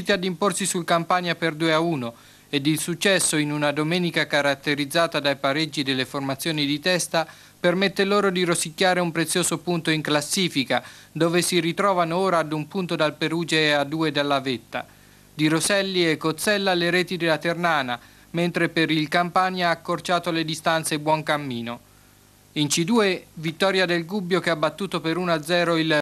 riusciti ad imporsi sul Campania per 2-1 a ed il successo in una domenica caratterizzata dai pareggi delle formazioni di testa permette loro di rosicchiare un prezioso punto in classifica, dove si ritrovano ora ad un punto dal Perugia e a due dalla Vetta. Di Roselli e Cozzella le reti della Ternana, mentre per il Campania ha accorciato le distanze buon cammino. In C2 vittoria del Gubbio che ha battuto per 1-0 il